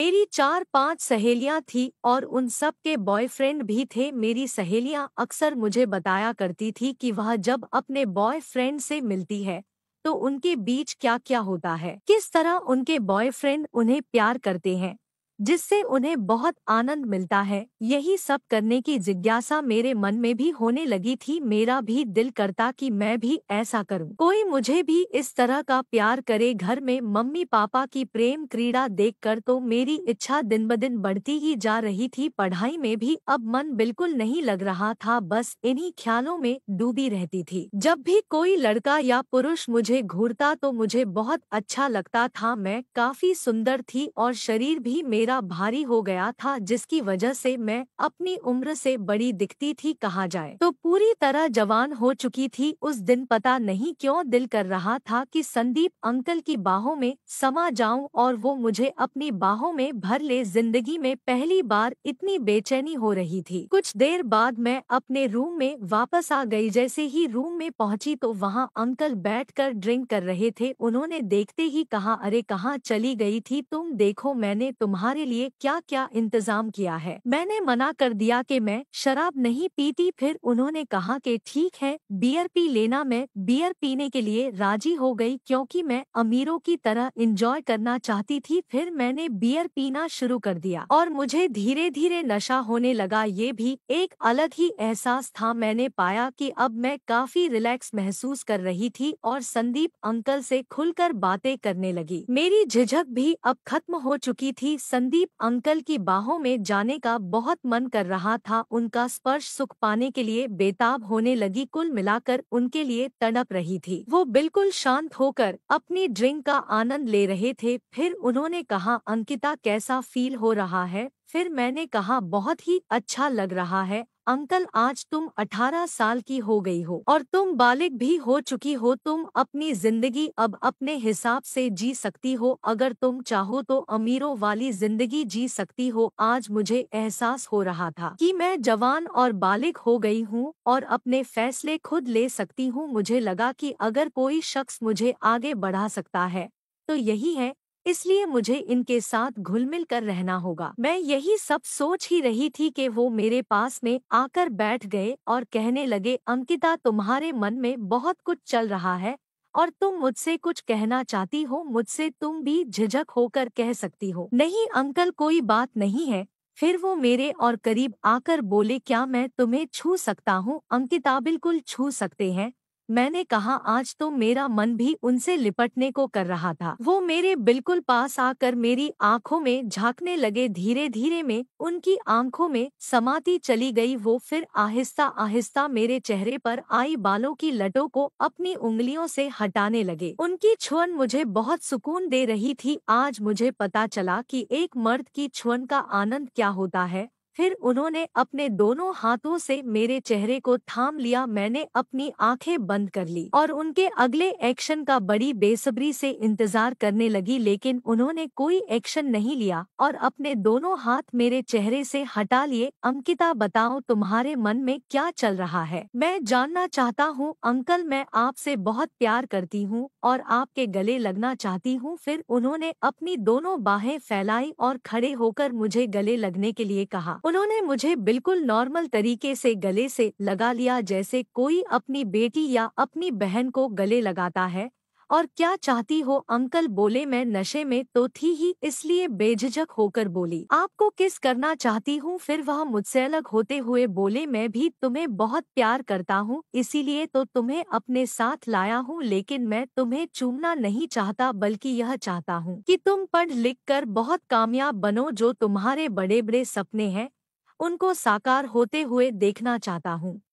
मेरी चार पांच सहेलियां थी और उन सब के बॉयफ्रेंड भी थे मेरी सहेलियां अक्सर मुझे बताया करती थी कि वह जब अपने बॉयफ्रेंड से मिलती है तो उनके बीच क्या क्या होता है किस तरह उनके बॉयफ्रेंड उन्हें प्यार करते हैं जिससे उन्हें बहुत आनंद मिलता है यही सब करने की जिज्ञासा मेरे मन में भी होने लगी थी मेरा भी दिल करता कि मैं भी ऐसा करूं। कोई मुझे भी इस तरह का प्यार करे घर में मम्मी पापा की प्रेम क्रीड़ा देखकर तो मेरी इच्छा दिन ब दिन बढ़ती ही जा रही थी पढ़ाई में भी अब मन बिल्कुल नहीं लग रहा था बस इन्ही ख्यालों में डूबी रहती थी जब भी कोई लड़का या पुरुष मुझे घूरता तो मुझे बहुत अच्छा लगता था मैं काफी सुंदर थी और शरीर भी मेरे मेरा भारी हो गया था जिसकी वजह से मैं अपनी उम्र से बड़ी दिखती थी कहा जाए तो पूरी तरह जवान हो चुकी थी उस दिन पता नहीं क्यों दिल कर रहा था कि संदीप अंकल की बाहों में समा जाऊं और वो मुझे अपनी बाहों में भर ले जिंदगी में पहली बार इतनी बेचैनी हो रही थी कुछ देर बाद मैं अपने रूम में वापस आ गई जैसे ही रूम में पहुंची तो वहां अंकल बैठकर ड्रिंक कर रहे थे उन्होंने देखते ही कहा अरे कहाँ चली गई थी तुम देखो मैंने तुम्हारे तुम्हारे लिए क्या क्या इंतजाम किया है मैंने मना कर दिया कि मैं शराब नहीं पीती फिर उन्होंने कहा कि ठीक है बियर पी लेना मैं बियर पीने के लिए राजी हो गई क्योंकि मैं अमीरों की तरह इंजॉय करना चाहती थी फिर मैंने बियर पीना शुरू कर दिया और मुझे धीरे धीरे नशा होने लगा ये भी एक अलग ही एहसास था मैंने पाया कि अब मैं काफी रिलैक्स महसूस कर रही थी और संदीप अंकल से खुलकर बातें करने लगी मेरी झिझक भी अब खत्म हो चुकी थी संदीप संदीप अंकल की बाहों में जाने का बहुत मन कर रहा था उनका स्पर्श सुख पाने के लिए बेताब होने लगी कुल मिलाकर उनके लिए तड़प रही थी वो बिल्कुल शांत होकर अपनी ड्रिंक का आनंद ले रहे थे फिर उन्होंने कहा अंकिता कैसा फील हो रहा है फिर मैंने कहा बहुत ही अच्छा लग रहा है अंकल आज तुम 18 साल की हो गई हो और तुम बालिग भी हो चुकी हो तुम अपनी जिंदगी अब अपने हिसाब से जी सकती हो अगर तुम चाहो तो अमीरों वाली जिंदगी जी सकती हो आज मुझे एहसास हो रहा था कि मैं जवान और बालिग हो गई हूँ और अपने फैसले खुद ले सकती हूँ मुझे लगा कि अगर कोई शख्स मुझे आगे बढ़ा सकता है तो यही है इसलिए मुझे इनके साथ घुलमिल कर रहना होगा मैं यही सब सोच ही रही थी कि वो मेरे पास में आकर बैठ गए और कहने लगे अंकिता तुम्हारे मन में बहुत कुछ चल रहा है और तुम मुझसे कुछ कहना चाहती हो मुझसे तुम भी झिझक होकर कह सकती हो नहीं अंकल कोई बात नहीं है फिर वो मेरे और करीब आकर बोले क्या मैं तुम्हें छू सकता हूँ अंकिता बिल्कुल छू सकते हैं मैंने कहा आज तो मेरा मन भी उनसे लिपटने को कर रहा था वो मेरे बिल्कुल पास आकर मेरी आंखों में झांकने लगे धीरे धीरे में उनकी आंखों में समाती चली गई वो फिर आहिस्ता आहिस्ता मेरे चेहरे पर आई बालों की लटों को अपनी उंगलियों से हटाने लगे उनकी छुअन मुझे बहुत सुकून दे रही थी आज मुझे पता चला की एक मर्द की छुअन का आनंद क्या होता है फिर उन्होंने अपने दोनों हाथों से मेरे चेहरे को थाम लिया मैंने अपनी आंखें बंद कर ली और उनके अगले एक्शन का बड़ी बेसब्री से इंतजार करने लगी लेकिन उन्होंने कोई एक्शन नहीं लिया और अपने दोनों हाथ मेरे चेहरे से हटा लिए अंकिता बताओ तुम्हारे मन में क्या चल रहा है मैं जानना चाहता हूँ अंकल मैं आपसे बहुत प्यार करती हूँ और आपके गले लगना चाहती हूँ फिर उन्होंने अपनी दोनों बाहें फैलाई और खड़े होकर मुझे गले लगने के लिए कहा उन्होंने मुझे बिल्कुल नॉर्मल तरीके से गले से लगा लिया जैसे कोई अपनी बेटी या अपनी बहन को गले लगाता है और क्या चाहती हो अंकल बोले मैं नशे में तो थी ही इसलिए बेझिझक होकर बोली आपको किस करना चाहती हूँ फिर वह मुझसे अलग होते हुए बोले मैं भी तुम्हें बहुत प्यार करता हूँ इसीलिए तो तुम्हें अपने साथ लाया हूँ लेकिन मैं तुम्हें चूमना नहीं चाहता बल्कि यह चाहता हूँ कि तुम पढ़ लिख कर बहुत कामयाब बनो जो तुम्हारे बड़े बड़े सपने हैं उनको साकार होते हुए देखना चाहता हूँ